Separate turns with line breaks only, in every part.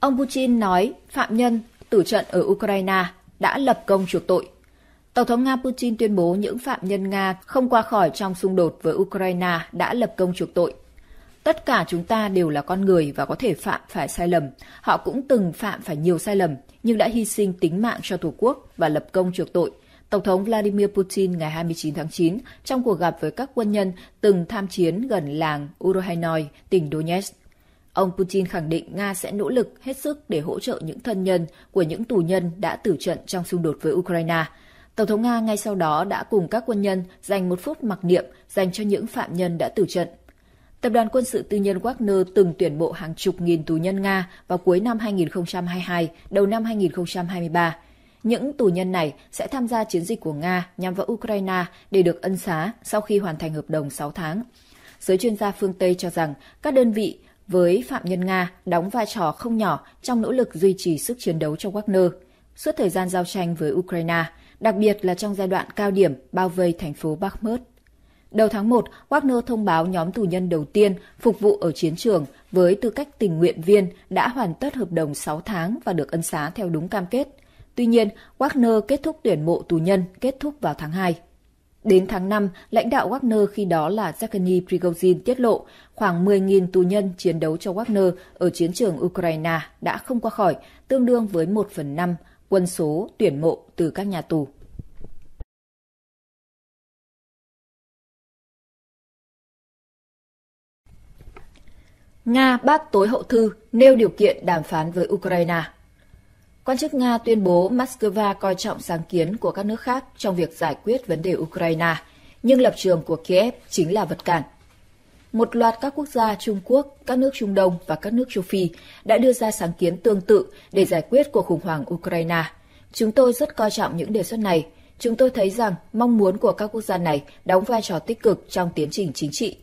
Ông Putin nói phạm nhân tử trận ở Ukraine đã lập công chuộc tội. Tổng thống Nga Putin tuyên bố những phạm nhân Nga không qua khỏi trong xung đột với Ukraine đã lập công chuộc tội. Tất cả chúng ta đều là con người và có thể phạm phải sai lầm. Họ cũng từng phạm phải nhiều sai lầm, nhưng đã hy sinh tính mạng cho Tổ quốc và lập công chuộc tội. Tổng thống Vladimir Putin ngày 29 tháng 9 trong cuộc gặp với các quân nhân từng tham chiến gần làng Urohainoi, tỉnh Donetsk. Ông Putin khẳng định Nga sẽ nỗ lực hết sức để hỗ trợ những thân nhân của những tù nhân đã tử trận trong xung đột với Ukraine. Tổng thống Nga ngay sau đó đã cùng các quân nhân dành một phút mặc niệm dành cho những phạm nhân đã tử trận. Tập đoàn quân sự tư nhân Wagner từng tuyển bộ hàng chục nghìn tù nhân Nga vào cuối năm 2022, đầu năm 2023. Những tù nhân này sẽ tham gia chiến dịch của Nga nhằm vào Ukraine để được ân xá sau khi hoàn thành hợp đồng 6 tháng. Giới chuyên gia phương Tây cho rằng các đơn vị với Phạm Nhân Nga đóng vai trò không nhỏ trong nỗ lực duy trì sức chiến đấu cho Wagner suốt thời gian giao tranh với Ukraine, đặc biệt là trong giai đoạn cao điểm bao vây thành phố Bakhmut. Đầu tháng 1, Wagner thông báo nhóm tù nhân đầu tiên phục vụ ở chiến trường với tư cách tình nguyện viên đã hoàn tất hợp đồng 6 tháng và được ân xá theo đúng cam kết. Tuy nhiên, Wagner kết thúc tuyển mộ tù nhân kết thúc vào tháng 2. Đến tháng 5, lãnh đạo Wagner khi đó là Zakhny Prigozhin tiết lộ khoảng 10.000 tù nhân chiến đấu cho Wagner ở chiến trường Ukraine đã không qua khỏi, tương đương với 1 phần 5 quân số tuyển mộ từ các nhà tù. Nga bác tối hậu thư nêu điều kiện đàm phán với Ukraine. Quan chức Nga tuyên bố Moscow coi trọng sáng kiến của các nước khác trong việc giải quyết vấn đề Ukraine, nhưng lập trường của Kiev chính là vật cản. Một loạt các quốc gia Trung Quốc, các nước Trung Đông và các nước châu Phi đã đưa ra sáng kiến tương tự để giải quyết cuộc khủng hoảng Ukraine. Chúng tôi rất coi trọng những đề xuất này. Chúng tôi thấy rằng mong muốn của các quốc gia này đóng vai trò tích cực trong tiến trình chính trị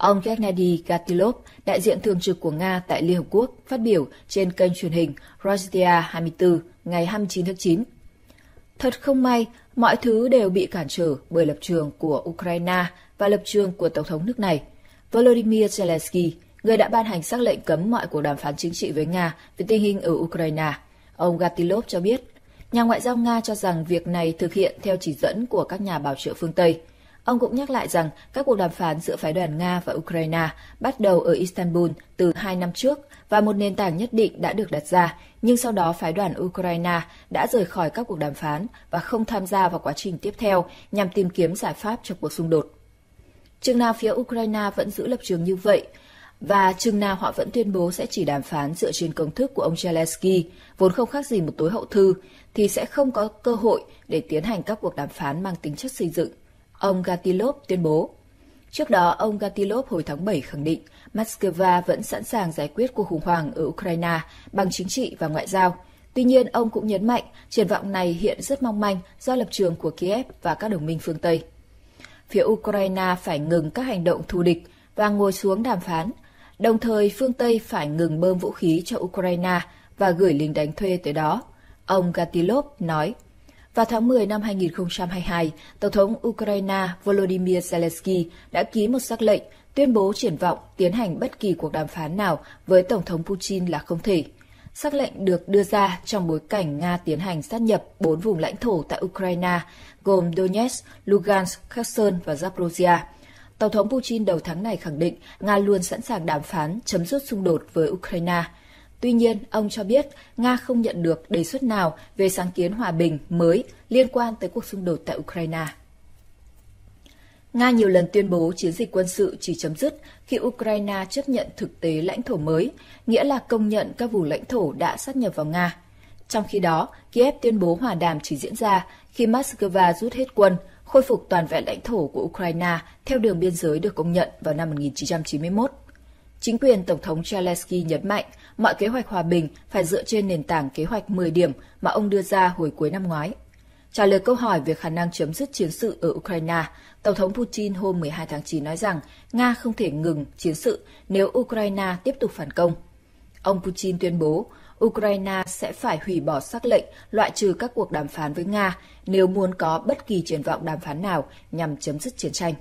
Ông Gennady Gatilov, đại diện thường trực của Nga tại Liên Hợp Quốc, phát biểu trên kênh truyền hình Rostia 24 ngày 29 tháng 9. Thật không may, mọi thứ đều bị cản trở bởi lập trường của Ukraine và lập trường của Tổng thống nước này. Volodymyr Zelensky, người đã ban hành sắc lệnh cấm mọi cuộc đàm phán chính trị với Nga về tình hình ở Ukraine. Ông Gatilov cho biết, nhà ngoại giao Nga cho rằng việc này thực hiện theo chỉ dẫn của các nhà bảo trợ phương Tây, Ông cũng nhắc lại rằng các cuộc đàm phán giữa phái đoàn Nga và Ukraine bắt đầu ở Istanbul từ hai năm trước và một nền tảng nhất định đã được đặt ra, nhưng sau đó phái đoàn Ukraine đã rời khỏi các cuộc đàm phán và không tham gia vào quá trình tiếp theo nhằm tìm kiếm giải pháp cho cuộc xung đột. Chừng nào phía Ukraine vẫn giữ lập trường như vậy, và chừng nào họ vẫn tuyên bố sẽ chỉ đàm phán dựa trên công thức của ông Zelensky, vốn không khác gì một tối hậu thư, thì sẽ không có cơ hội để tiến hành các cuộc đàm phán mang tính chất xây dựng ông Gatilov tuyên bố. Trước đó, ông Gatilov hồi tháng 7 khẳng định Moscow vẫn sẵn sàng giải quyết cuộc khủng hoảng ở Ukraine bằng chính trị và ngoại giao. Tuy nhiên, ông cũng nhấn mạnh triển vọng này hiện rất mong manh do lập trường của Kiev và các đồng minh phương Tây. Phía Ukraine phải ngừng các hành động thù địch và ngồi xuống đàm phán. Đồng thời, phương Tây phải ngừng bơm vũ khí cho Ukraine và gửi lính đánh thuê tới đó. Ông Gatilov nói. Vào tháng 10 năm 2022, Tổng thống Ukraine Volodymyr Zelensky đã ký một sắc lệnh tuyên bố triển vọng tiến hành bất kỳ cuộc đàm phán nào với Tổng thống Putin là không thể. Sắc lệnh được đưa ra trong bối cảnh Nga tiến hành sát nhập bốn vùng lãnh thổ tại Ukraine, gồm Donetsk, Lugansk, Kherson và Zaporozhia. Tổng thống Putin đầu tháng này khẳng định Nga luôn sẵn sàng đàm phán chấm dứt xung đột với Ukraine – Tuy nhiên, ông cho biết Nga không nhận được đề xuất nào về sáng kiến hòa bình mới liên quan tới cuộc xung đột tại Ukraine. Nga nhiều lần tuyên bố chiến dịch quân sự chỉ chấm dứt khi Ukraine chấp nhận thực tế lãnh thổ mới, nghĩa là công nhận các vùng lãnh thổ đã sát nhập vào Nga. Trong khi đó, Kiev tuyên bố hòa đàm chỉ diễn ra khi Moscow rút hết quân, khôi phục toàn vẹn lãnh thổ của Ukraine theo đường biên giới được công nhận vào năm 1991. Chính quyền Tổng thống Zelensky nhấn mạnh mọi kế hoạch hòa bình phải dựa trên nền tảng kế hoạch 10 điểm mà ông đưa ra hồi cuối năm ngoái. Trả lời câu hỏi về khả năng chấm dứt chiến sự ở Ukraine, Tổng thống Putin hôm 12 tháng 9 nói rằng Nga không thể ngừng chiến sự nếu Ukraine tiếp tục phản công. Ông Putin tuyên bố Ukraine sẽ phải hủy bỏ xác lệnh loại trừ các cuộc đàm phán với Nga nếu muốn có bất kỳ triển vọng đàm phán nào nhằm chấm dứt chiến tranh.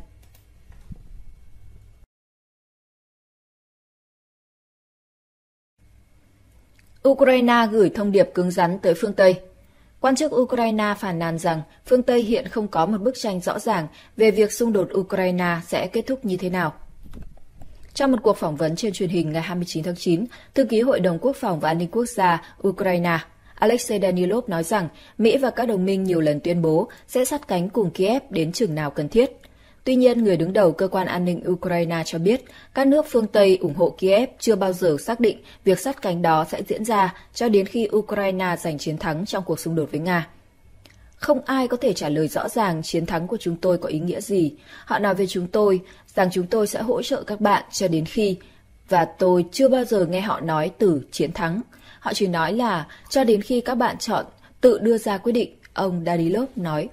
Ukraine gửi thông điệp cứng rắn tới phương Tây. Quan chức Ukraine phản nàn rằng phương Tây hiện không có một bức tranh rõ ràng về việc xung đột Ukraine sẽ kết thúc như thế nào. Trong một cuộc phỏng vấn trên truyền hình ngày 29 tháng 9, thư ký Hội đồng Quốc phòng và An ninh Quốc gia Ukraine Alexei Danilov nói rằng Mỹ và các đồng minh nhiều lần tuyên bố sẽ sát cánh cùng Kiev đến chừng nào cần thiết – Tuy nhiên, người đứng đầu cơ quan an ninh Ukraine cho biết các nước phương Tây ủng hộ Kiev chưa bao giờ xác định việc sát cánh đó sẽ diễn ra cho đến khi Ukraine giành chiến thắng trong cuộc xung đột với Nga. Không ai có thể trả lời rõ ràng chiến thắng của chúng tôi có ý nghĩa gì. Họ nói với chúng tôi rằng chúng tôi sẽ hỗ trợ các bạn cho đến khi và tôi chưa bao giờ nghe họ nói từ chiến thắng. Họ chỉ nói là cho đến khi các bạn chọn tự đưa ra quyết định, ông Dadilov nói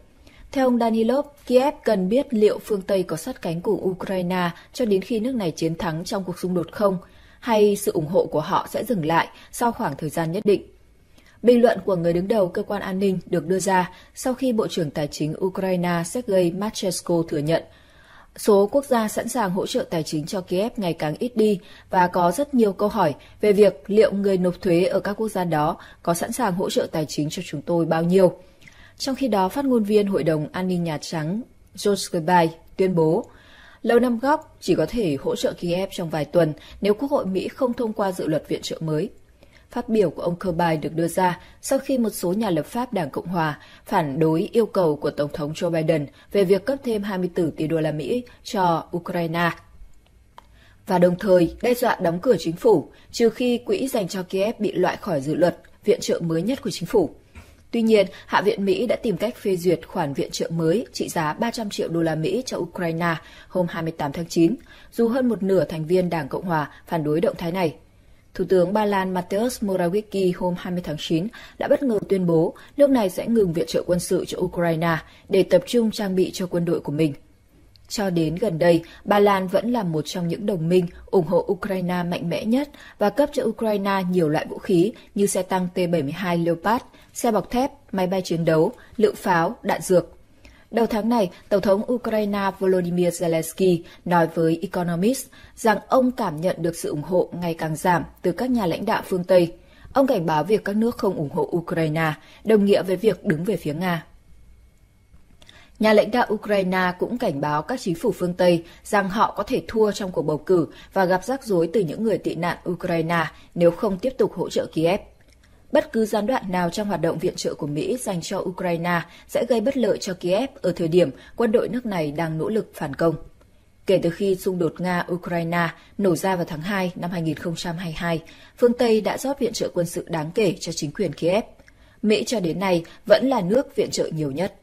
theo ông Danilov, Kiev cần biết liệu phương Tây có sát cánh cùng Ukraine cho đến khi nước này chiến thắng trong cuộc xung đột không, hay sự ủng hộ của họ sẽ dừng lại sau khoảng thời gian nhất định. Bình luận của người đứng đầu cơ quan an ninh được đưa ra sau khi Bộ trưởng Tài chính Ukraine Sergei Machesko thừa nhận số quốc gia sẵn sàng hỗ trợ tài chính cho Kiev ngày càng ít đi và có rất nhiều câu hỏi về việc liệu người nộp thuế ở các quốc gia đó có sẵn sàng hỗ trợ tài chính cho chúng tôi bao nhiêu. Trong khi đó, phát ngôn viên Hội đồng An ninh Nhà Trắng George Kirby tuyên bố Lầu Năm Góc chỉ có thể hỗ trợ Kiev trong vài tuần nếu Quốc hội Mỹ không thông qua dự luật viện trợ mới. Phát biểu của ông Kirby được đưa ra sau khi một số nhà lập pháp Đảng Cộng Hòa phản đối yêu cầu của Tổng thống Joe Biden về việc cấp thêm 24 tỷ đô la Mỹ cho Ukraine. Và đồng thời đe dọa đóng cửa chính phủ, trừ khi quỹ dành cho Kiev bị loại khỏi dự luật viện trợ mới nhất của chính phủ. Tuy nhiên, Hạ viện Mỹ đã tìm cách phê duyệt khoản viện trợ mới trị giá 300 triệu đô la Mỹ cho Ukraine hôm 28 tháng 9, dù hơn một nửa thành viên Đảng Cộng hòa phản đối động thái này. Thủ tướng Ba Lan Mateusz Morawiecki hôm 20 tháng 9 đã bất ngờ tuyên bố nước này sẽ ngừng viện trợ quân sự cho Ukraine để tập trung trang bị cho quân đội của mình – cho đến gần đây, Ba Lan vẫn là một trong những đồng minh ủng hộ Ukraine mạnh mẽ nhất và cấp cho Ukraine nhiều loại vũ khí như xe tăng T-72 Leopard, xe bọc thép, máy bay chiến đấu, lựu pháo, đạn dược. Đầu tháng này, Tổng thống Ukraine Volodymyr Zelensky nói với Economist rằng ông cảm nhận được sự ủng hộ ngày càng giảm từ các nhà lãnh đạo phương Tây. Ông cảnh báo việc các nước không ủng hộ Ukraine đồng nghĩa với việc đứng về phía Nga. Nhà lãnh đạo Ukraine cũng cảnh báo các chính phủ phương Tây rằng họ có thể thua trong cuộc bầu cử và gặp rắc rối từ những người tị nạn Ukraine nếu không tiếp tục hỗ trợ Kiev. Bất cứ gián đoạn nào trong hoạt động viện trợ của Mỹ dành cho Ukraine sẽ gây bất lợi cho Kiev ở thời điểm quân đội nước này đang nỗ lực phản công. Kể từ khi xung đột Nga-Ukraine nổ ra vào tháng 2 năm 2022, phương Tây đã rót viện trợ quân sự đáng kể cho chính quyền Kiev. Mỹ cho đến nay vẫn là nước viện trợ nhiều nhất.